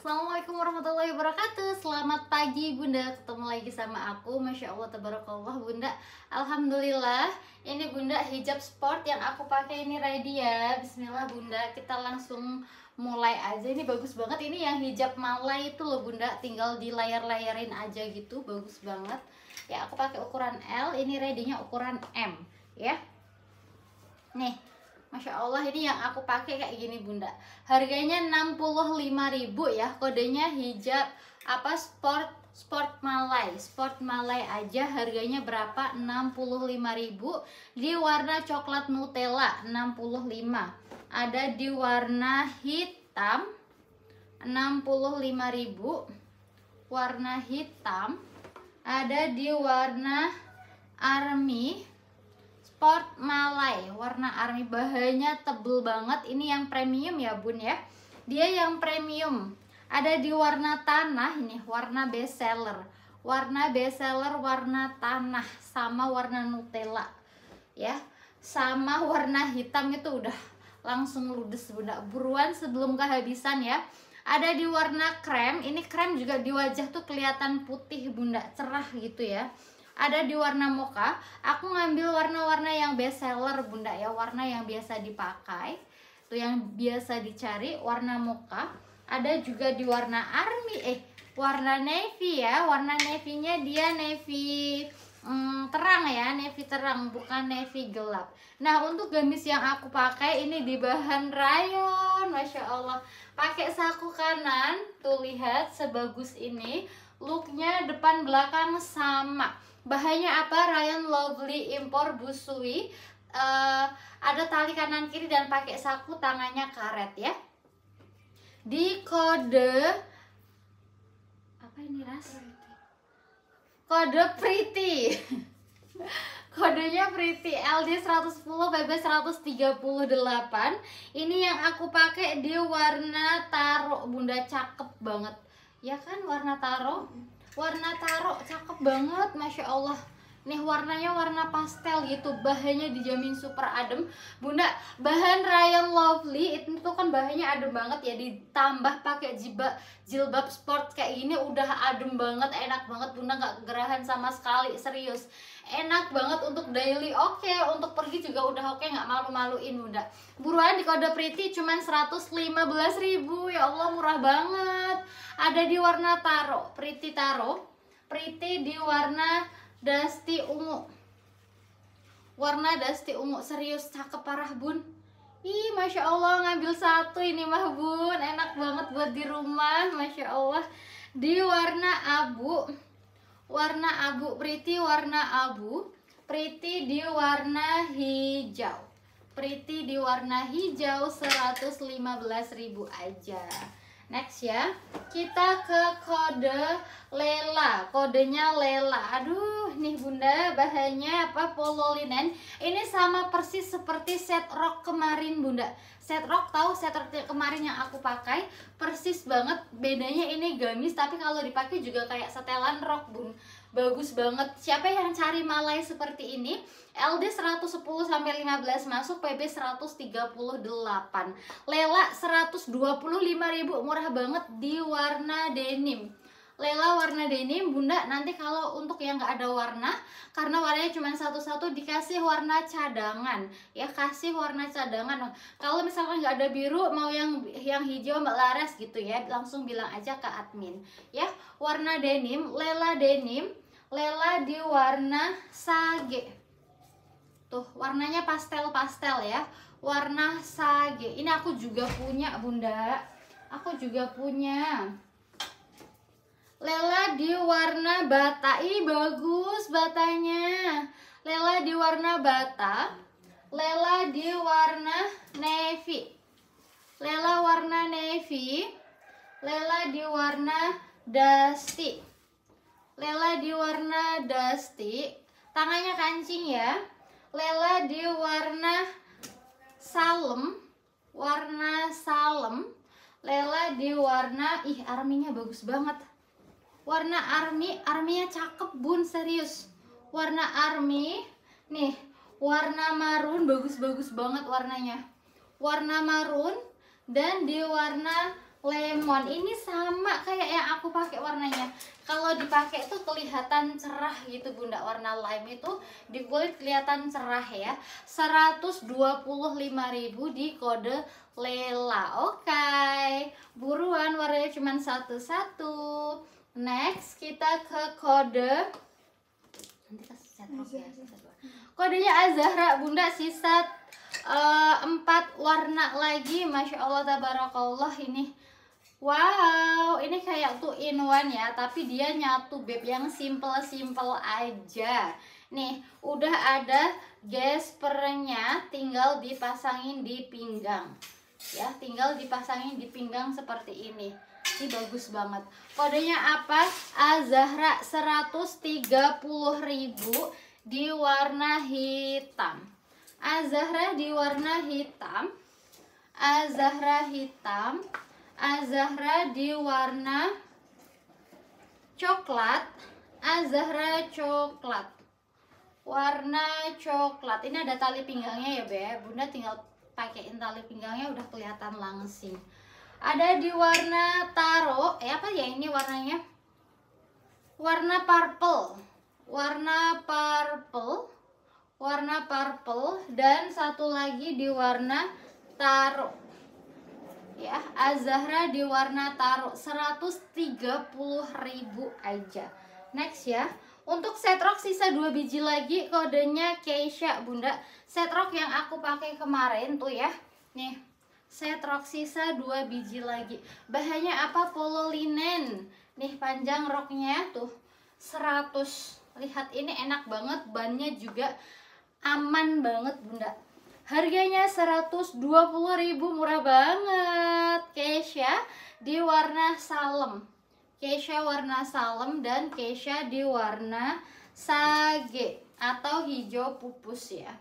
Assalamualaikum warahmatullahi wabarakatuh Selamat pagi bunda Ketemu lagi sama aku Masya Allah tabarakallah bunda Alhamdulillah Ini bunda hijab sport yang aku pakai ini ready ya Bismillah bunda Kita langsung mulai aja Ini bagus banget Ini yang hijab malai itu loh bunda Tinggal di layar layarin aja gitu Bagus banget Ya aku pakai ukuran L Ini readynya ukuran M Ya Nih Masya Allah ini yang aku pakai kayak gini bunda Harganya 65000 ya Kodenya hijab apa sport Sport malay Sport malay aja harganya berapa 65000 Di warna coklat Nutella 65 Ada di warna hitam 65000 Warna hitam Ada di warna army Sport Malai warna army bahannya tebel banget ini yang premium ya bun ya dia yang premium ada di warna tanah ini warna bestseller warna bestseller warna tanah sama warna Nutella ya sama warna hitam itu udah langsung ludes bunda buruan sebelum kehabisan ya ada di warna krem ini krem juga di wajah tuh kelihatan putih bunda cerah gitu ya ada di warna mocha aku ngambil warna-warna yang best seller bunda ya warna yang biasa dipakai tuh yang biasa dicari warna mocha ada juga di warna army eh warna navy ya warna navy nya dia navy hmm, terang ya navy terang bukan navy gelap nah untuk gamis yang aku pakai ini di bahan rayon masya allah pakai saku kanan tuh lihat sebagus ini looknya depan belakang sama Bahannya apa? Ryan Lovely impor busui. Uh, ada tali kanan kiri dan pakai saku tangannya karet ya. Di kode apa ini ras? Kode pretty. Kodenya Pretty LD 110 BB 138 Ini yang aku pakai di warna taro Bunda cakep banget Ya kan warna taro warna taro cakep banget masya allah nih warnanya warna pastel gitu bahannya dijamin super adem bunda bahan Ryan Lovely itu kan bahannya adem banget ya ditambah pakai jilbab jilbab sport kayak gini udah adem banget enak banget bunda nggak gerahan sama sekali serius enak banget untuk daily oke okay. untuk pergi juga udah oke okay, nggak malu-maluin bunda buruan di kode pretty cuman 115 ribu ya Allah murah banget ada di warna taro pretty taro pretty di warna Dusty ungu. Warna dusty ungu serius cakep parah bun. Ih, masya Allah ngambil satu ini mah bun, enak banget buat di rumah, masya Allah. Di warna abu, warna abu pretty, warna abu, pretty di warna hijau. Pretty di warna hijau 115.000 aja. Next ya. Kita ke kode Lela. Kodenya Lela. Aduh, nih Bunda, bahannya apa? Polo linen. Ini sama persis seperti set rok kemarin, Bunda. Set rok tahu set rok kemarin yang aku pakai persis banget. Bedanya ini gamis tapi kalau dipakai juga kayak setelan rok, Bun bagus banget siapa yang cari malai seperti ini LD 110 sampai 15 masuk PB 138 Lela 125.000 murah banget di warna denim Lela warna denim Bunda nanti kalau untuk yang nggak ada warna karena warnanya cuma satu-satu dikasih warna cadangan ya kasih warna cadangan nah, kalau misalkan nggak ada biru mau yang yang hijau Mbak Laras gitu ya langsung bilang aja ke admin ya warna denim Lela denim lela di warna sage tuh warnanya pastel-pastel ya warna sage ini aku juga punya bunda aku juga punya lela di warna bata ih bagus batanya lela di warna bata lela di warna navy lela warna navy lela di warna dusty Lela di warna dusty tangannya kancing ya Lela di warna salem warna salem Lela di warna ih arminya bagus banget warna army arminya cakep bun serius warna army nih warna marun bagus-bagus banget warnanya warna marun dan di warna lemon ini sama kayak yang aku pakai warnanya kalau dipakai itu kelihatan cerah gitu bunda warna lime itu di kulit kelihatan cerah ya 125.000 di kode Lela oke okay. buruan warnanya cuma satu-satu next kita ke kode nanti kasih cat ya kodenya Azahra bunda sisa uh, empat warna lagi masya allah tabarakallah ini wow ini kayak tuh in one ya tapi dia nyatu beb yang simple simple aja nih udah ada gespernya tinggal dipasangin di pinggang ya tinggal dipasangin di pinggang seperti ini ini bagus banget kodenya apa Azahra 130.000 di warna hitam azahra di warna hitam azahra hitam azahra di warna coklat azahra coklat warna coklat ini ada tali pinggangnya ya Be Bunda tinggal pakaiin tali pinggangnya udah kelihatan langsing ada di warna taro eh apa ya ini warnanya warna purple warna purple warna purple dan satu lagi di warna taro ya Azahra di warna taro ribu aja next ya untuk setrok sisa dua biji lagi kodenya Keisha bunda setrok yang aku pakai kemarin tuh ya nih set sisa dua biji lagi bahannya apa polo linen nih panjang roknya tuh 100 lihat ini enak banget bannya juga aman banget bunda harganya 120.000 murah banget Keisha ya, di warna salem Keisha ya, warna salem dan Keisha ya, di warna sage atau hijau pupus ya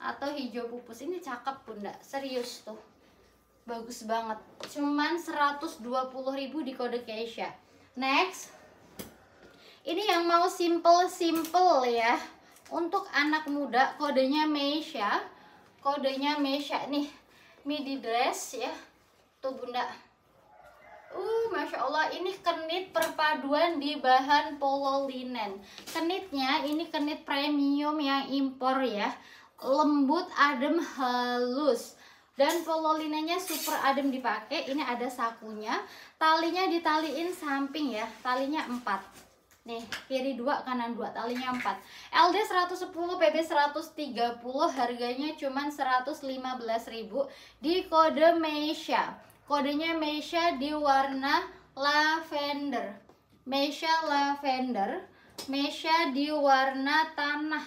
atau hijau pupus ini cakep bunda serius tuh bagus banget cuman 120.000 di kode Keisha next ini yang mau simple-simple ya untuk anak muda kodenya Meisha, kodenya Meisha nih midi dress ya. Tuh Bunda. Uh, Masya Allah, ini kenit perpaduan di bahan polo linen. Kenitnya ini kenit premium yang impor ya. Lembut, adem, halus dan polo linennya super adem dipakai ini ada sakunya talinya ditaliin samping ya talinya empat. Nih, kiri 2, kanan 2, talinya 4 LD 110, PB 130 Harganya cuma ribu Di kode Meisha Kodenya Meisha di warna lavender Meisha lavender Meisha di warna tanah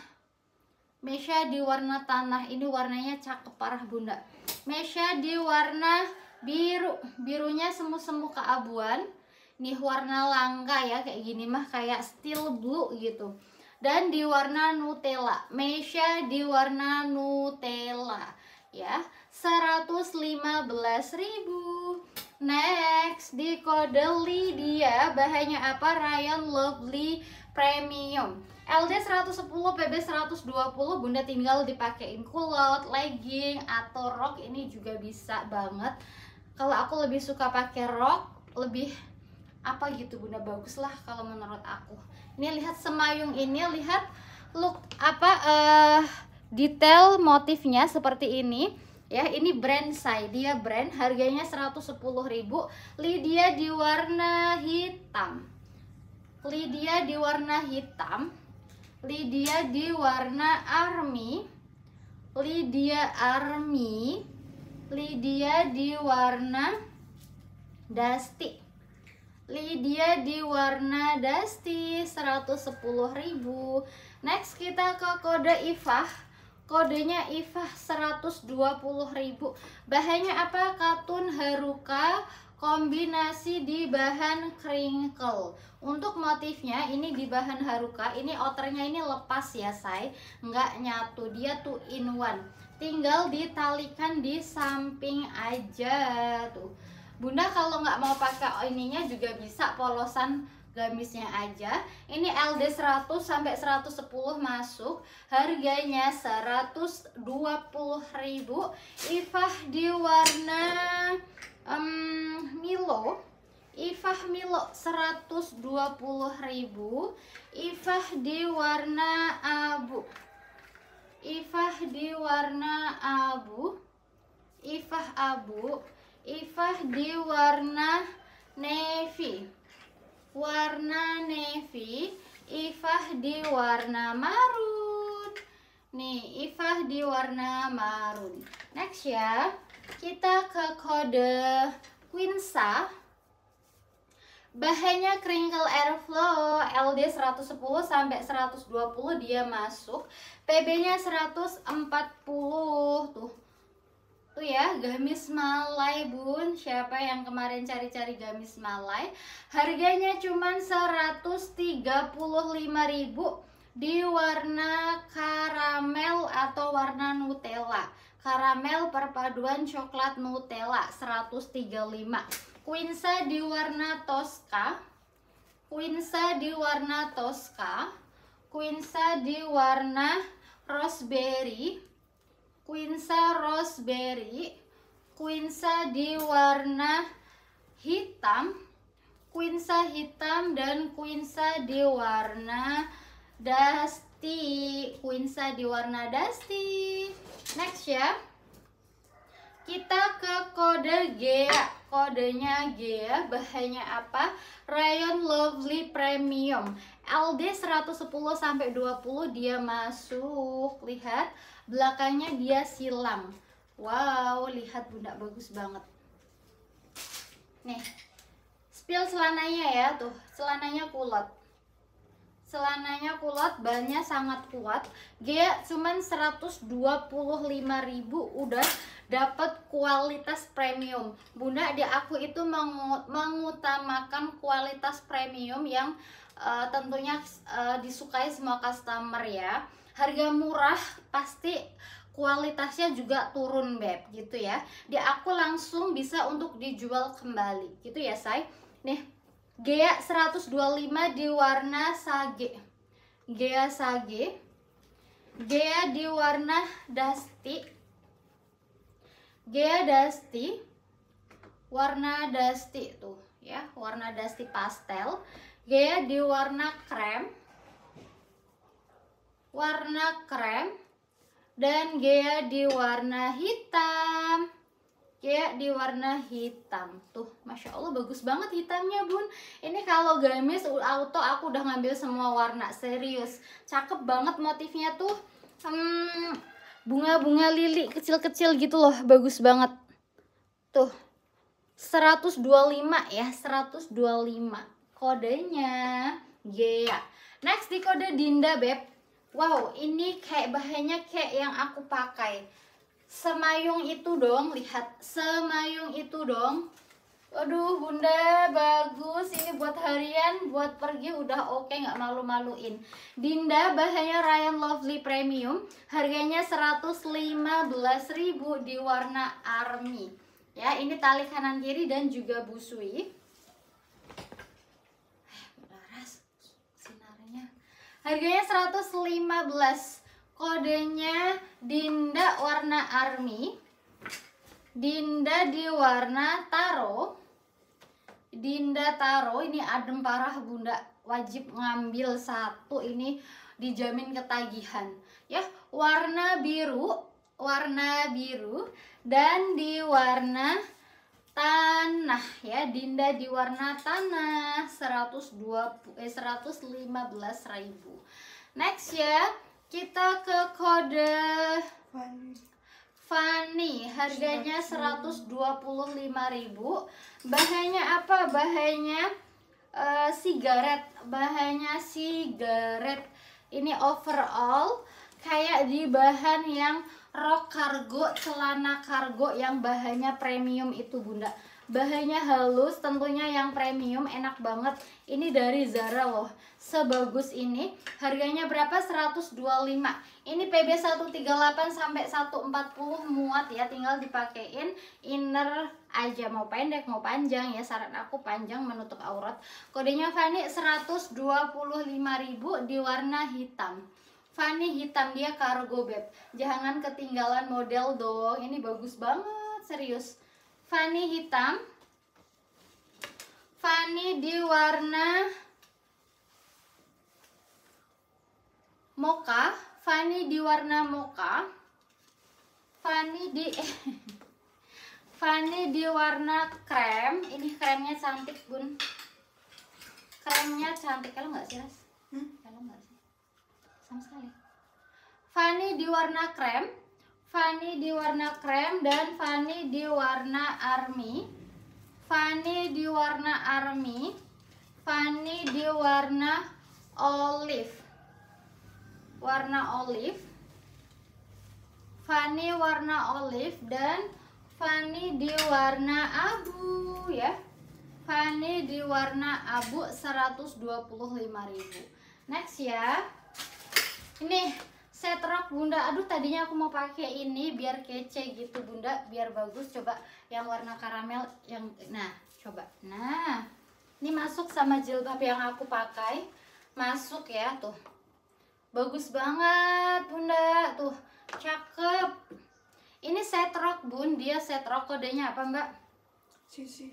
Meisha di warna tanah Ini warnanya cakep parah bunda Meisha di warna biru Birunya semu-semu keabuan nih warna langka ya kayak gini mah kayak steel blue gitu dan di warna Nutella. Mesha di warna Nutella ya. 115.000. Next di kode Lydia bahannya apa? Ryan Lovely Premium. LD 110, PB 120, Bunda tinggal dipakein kulot, legging atau rok ini juga bisa banget. Kalau aku lebih suka pakai rok, lebih apa gitu bunda bagus lah kalau menurut aku ini lihat semayung ini lihat look apa uh, detail motifnya seperti ini ya ini brand saya dia brand harganya 110.000 Lydia di warna hitam Lydia di warna hitam Lydia di warna army Lydia army Lydia di warna dusty Lydia di warna Dusty 110.000 Next kita ke kode Ifah Kodenya Ifah 120.000 Bahannya apa? Katun Haruka Kombinasi di bahan crinkle Untuk motifnya ini di bahan Haruka Ini outernya ini lepas ya say Nggak nyatu Dia tuh in one Tinggal ditalikan di samping aja Tuh Bunda kalau nggak mau pakai ininya juga bisa polosan gamisnya aja. Ini LD 100 sampai 110 masuk. Harganya 120.000. Ifah di warna um, Milo. Ifah Milo 120.000. Ifah di warna abu. Ifah di warna abu. Ifah abu Ifah di warna navy warna navy Ifah di warna marun nih Ifah di warna marun next ya kita ke kode Quinsa bahannya crinkle airflow LD 110 sampai 120 dia masuk PB nya 140 tuh tuh ya gamis malai bun siapa yang kemarin cari-cari gamis malai harganya cuman 135.000 di warna karamel atau warna Nutella karamel perpaduan coklat Nutella 135 Quinsa di warna Tosca Quinsa di warna Tosca Quinsa di warna Roseberry quinsa roseberry, quinsa di warna hitam, quinsa hitam dan quinsa di warna dusty, quinsa di warna dusty. Next ya. Kita ke kode G, Kodenya ya. bahannya apa? Rayon Lovely Premium. LD 110 sampai 20 dia masuk. Lihat belakangnya dia silang wow lihat bunda bagus banget nih spill selananya ya tuh selananya kulot selananya kulot bannya sangat kuat dia cuman 125.000 udah dapat kualitas premium bunda di aku itu mengutamakan kualitas premium yang uh, tentunya uh, disukai semua customer ya harga murah pasti kualitasnya juga turun beb gitu ya di aku langsung bisa untuk dijual kembali gitu ya say nih Gea 125 di warna sage Gea sage Gea di warna dusty Gea dusty warna dusty tuh ya warna dusty pastel Gea di warna krem warna krem dan Gea di warna hitam Gea di warna hitam tuh Masya Allah bagus banget hitamnya bun ini kalau gamis auto aku udah ngambil semua warna serius cakep banget motifnya tuh bunga hmm, bunga-bunga lili kecil-kecil gitu loh bagus banget tuh 125 ya 125 kodenya Gea next di kode Dinda Beb wow ini kayak bahannya kayak yang aku pakai semayung itu dong lihat semayung itu dong Aduh bunda bagus ini buat harian buat pergi udah oke okay, nggak malu-maluin Dinda bahannya Ryan Lovely Premium harganya 115.000 di warna army ya ini tali kanan kiri dan juga busui Harganya 115. Kodenya Dinda warna army. Dinda di warna taro. Dinda taro ini adem parah Bunda. Wajib ngambil satu ini dijamin ketagihan. Ya, warna biru, warna biru dan di warna tanah ya Dinda di warna tanah 120 eh 115.000 next ya kita ke kode Fanny harganya 125.000 bahannya apa bahannya uh, eh, sigaret bahannya sigaret ini overall kayak di bahan yang rok kargo, celana kargo yang bahannya premium itu bunda Bahannya halus, tentunya yang premium enak banget Ini dari Zara loh, sebagus ini Harganya berapa? 125 Ini PB 138 sampai 140 muat ya, tinggal dipakein inner aja Mau pendek, mau panjang ya, syarat aku panjang menutup aurat Kodenya Fanny 125.000 di warna hitam Fanny hitam dia kargo bed Jangan ketinggalan model dong. Ini bagus banget, serius. Fanny hitam. Fanny di warna mocha, Fanny di warna mocha. Fanny di Fanny di warna krem. Ini kremnya cantik, Bun. Kremnya cantik. Kalau nggak sih, Ras? Hmm? Kalau nggak sama sekali Fanny di warna krem Fanny di warna krem dan Fanny di warna army Fanny di warna army Fanny di warna olive warna olive Fanny warna olive dan Fanny di warna abu ya Fanny di warna abu 125.000 next ya ini set rok bunda aduh tadinya aku mau pakai ini biar kece gitu bunda biar bagus coba yang warna karamel yang nah coba nah ini masuk sama jilbab yang aku pakai masuk ya tuh bagus banget bunda tuh cakep ini set rok bun dia set rok kodenya apa mbak sisi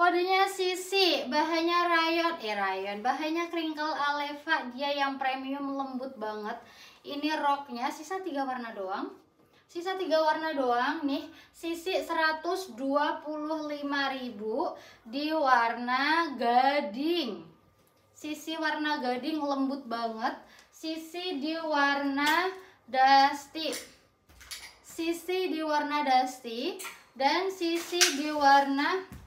Kodenya Sisi, bahannya rayon, eh rayon, bahannya crinkle aleva, dia yang premium lembut banget. Ini roknya sisa tiga warna doang. Sisa tiga warna doang nih. Sisi 125.000 di warna gading. Sisi warna gading lembut banget. Sisi di warna dusty. Sisi di warna dusty dan sisi di warna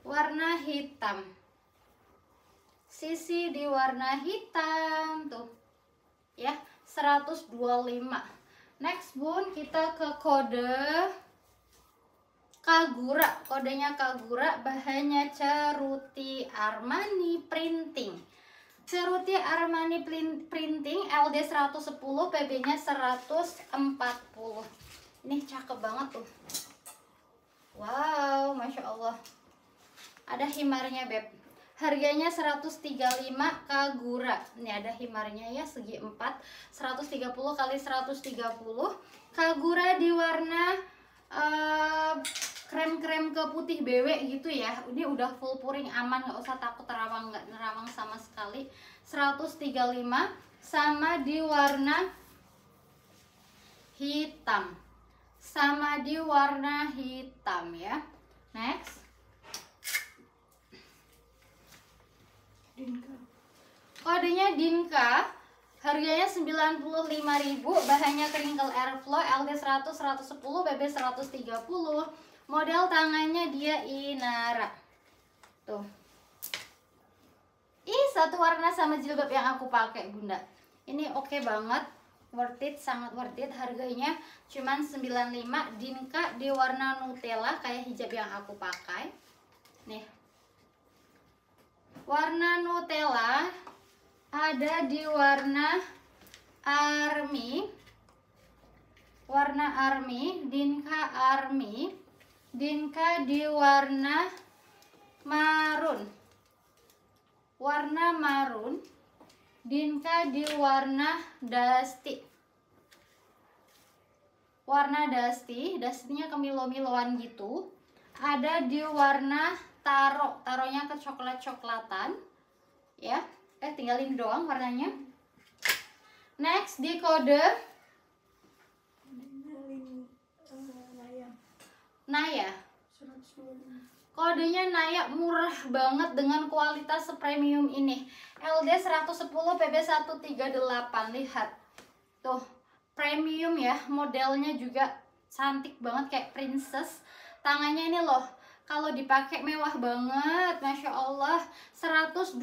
warna hitam sisi di warna hitam tuh ya 125 next bun kita ke kode Kagura kodenya Kagura bahannya ceruti Armani printing ceruti Armani printing LD 110 PB nya 140 ini cakep banget tuh wow Masya Allah ada himarnya beb harganya 135 kagura ini ada himarnya ya segi 4 130 kali 130 kagura di warna eh, krem-krem uh, ke putih BW gitu ya ini udah full puring aman nggak usah takut terawang nggak nerawang sama sekali 135 sama di warna hitam sama di warna hitam ya next Dinka. Kodenya Dinka. Harganya 95.000, bahannya keringle airflow, LD 100 110, BB 130. Model tangannya dia Inara. Tuh. Ih, satu warna sama jilbab yang aku pakai, Bunda. Ini oke okay banget worth it, sangat worth it harganya cuman 95 Dinka di warna Nutella kayak hijab yang aku pakai nih warna Nutella ada di warna Army warna Army Dinka Army Dinka di warna marun warna marun Dinka di warna dusty warna dusty dustynya kemilau-milauan gitu ada di warna taruh taruhnya ke coklat coklatan ya eh tinggalin doang warnanya next di eh, Naya kodenya Naya murah banget dengan kualitas premium ini LD 110 PB 138 lihat tuh premium ya modelnya juga cantik banget kayak princess tangannya ini loh kalau dipakai mewah banget Masya Allah 125.000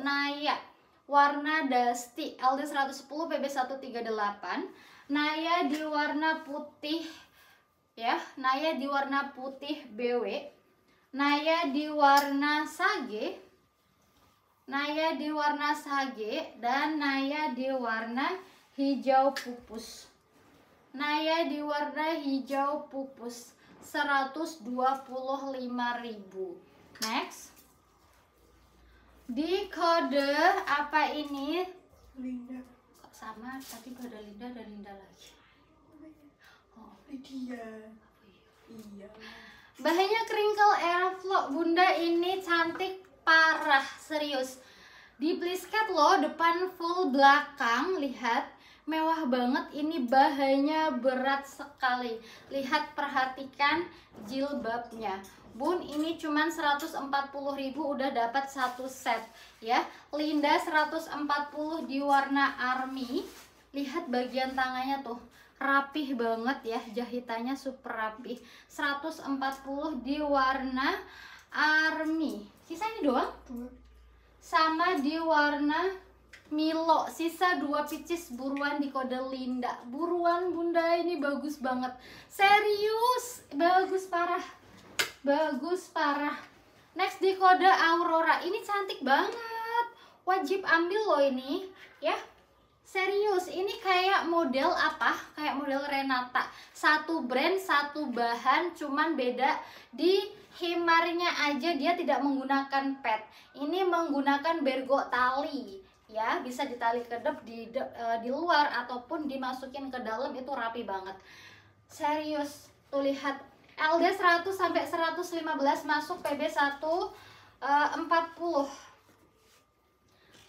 Naya warna dusty LD 110 PB 138 Naya di warna putih ya Naya di warna putih BW Naya di warna sage Naya di warna sage dan Naya di warna hijau pupus Naya di warna hijau pupus 125.000. Next. Di kode apa ini? Linda. Kok sama? tapi ada Linda dan Linda lagi. Oh, Lydia. Iya. Bahannya crinkle airflow. Bunda ini cantik parah, serius. Di plisket loh, depan full belakang, lihat mewah banget ini bahannya berat sekali lihat perhatikan jilbabnya Bun ini cuman 140.000 udah dapat satu set ya Linda 140 di warna army lihat bagian tangannya tuh rapih banget ya jahitannya super rapih 140 di warna army Sisanya doang sama di warna Milo, sisa dua picis buruan di kode Linda. Buruan bunda ini bagus banget. Serius, bagus parah. Bagus parah. Next di kode Aurora, ini cantik banget. Wajib ambil loh ini, ya. Serius, ini kayak model apa? Kayak model Renata. Satu brand, satu bahan, cuman beda di himarnya aja dia tidak menggunakan pad, Ini menggunakan bergo tali ya bisa ditali kedep di de, uh, di luar ataupun dimasukin ke dalam itu rapi banget serius tuh lihat LD 100 sampai 115 masuk PB 1 uh, 40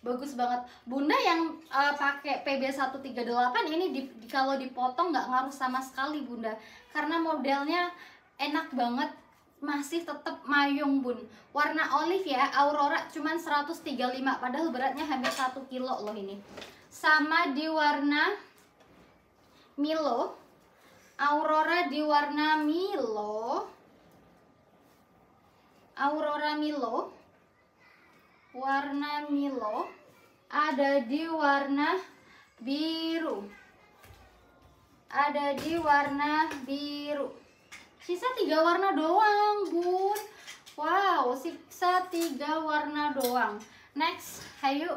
bagus banget bunda yang uh, pakai PB 138 ini di, di, kalau dipotong nggak ngaruh sama sekali bunda karena modelnya enak banget masih tetap mayung bun warna olive ya aurora cuman 135 padahal beratnya hampir 1 kilo loh ini sama di warna Milo Aurora di warna Milo Aurora Milo warna Milo ada di warna biru ada di warna biru sisa tiga warna doang bun wow sisa tiga warna doang next hayu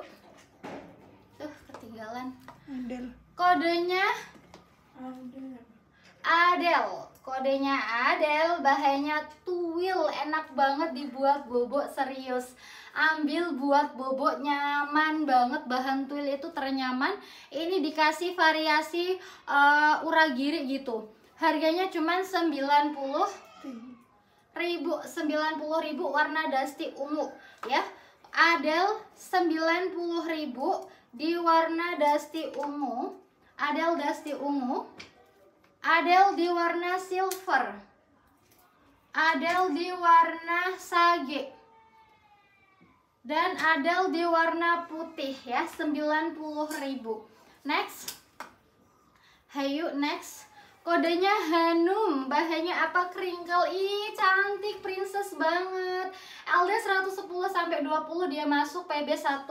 tuh ketinggalan Adel kodenya Adel Adel kodenya Adel bahannya tuwil enak banget dibuat bobok serius ambil buat bobok nyaman banget bahan tuil itu ternyaman ini dikasih variasi uh, uragiri gitu Harganya cuma 90 ribu 90 ribu warna dusty ungu ya. Adel 90 ribu di warna dusty ungu. Adel dusty ungu. Adel di warna silver. Adel di warna sage. Dan Adel di warna putih ya, 90 ribu Next. Hayu next. Kodenya Hanum, bahannya apa kringle Ih, cantik princess banget. LD 110 sampai 20 dia masuk PB 138.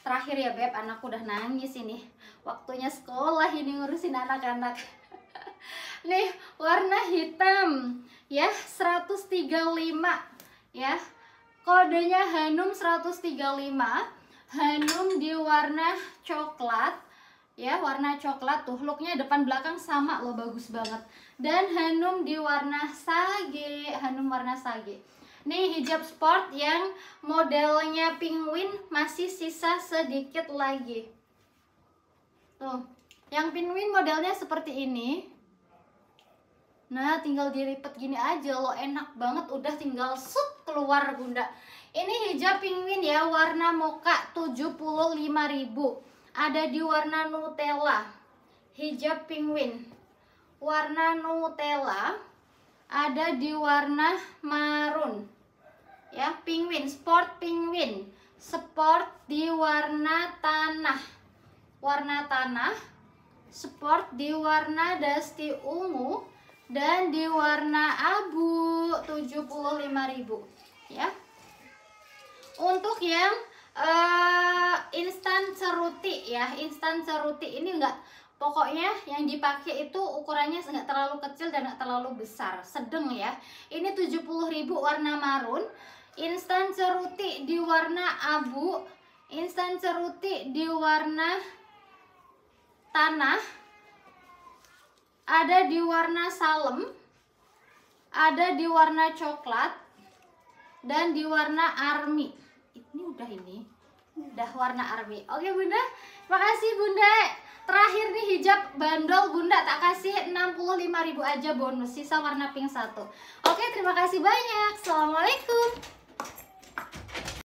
Terakhir ya Beb, anakku udah nangis ini. Waktunya sekolah ini ngurusin anak-anak. Nih, warna hitam ya 135 ya. Kodenya Hanum 135. Hanum di warna coklat ya warna coklat tuh looknya depan belakang sama loh bagus banget dan Hanum di warna sage Hanum warna sage ini hijab sport yang modelnya penguin masih sisa sedikit lagi tuh yang penguin modelnya seperti ini nah tinggal diripet gini aja lo enak banget udah tinggal sup keluar bunda ini hijab penguin ya warna moka 75000 ribu ada di warna Nutella, hijab penguin. Warna Nutella ada di warna marun. Ya, penguin, sport penguin. Sport di warna tanah. Warna tanah, sport di warna dusty ungu dan di warna abu 75.000 ya. Untuk yang uh, instan ceruti ya instan ceruti ini enggak pokoknya yang dipakai itu ukurannya enggak terlalu kecil dan enggak terlalu besar sedang ya ini 70.000 warna marun instan ceruti di warna abu instan ceruti di warna tanah ada di warna salem ada di warna coklat dan di warna army ini udah ini udah warna army oke bunda makasih bunda terakhir nih hijab bandol bunda tak kasih 65.000 aja bonus sisa warna pink satu oke terima kasih banyak assalamualaikum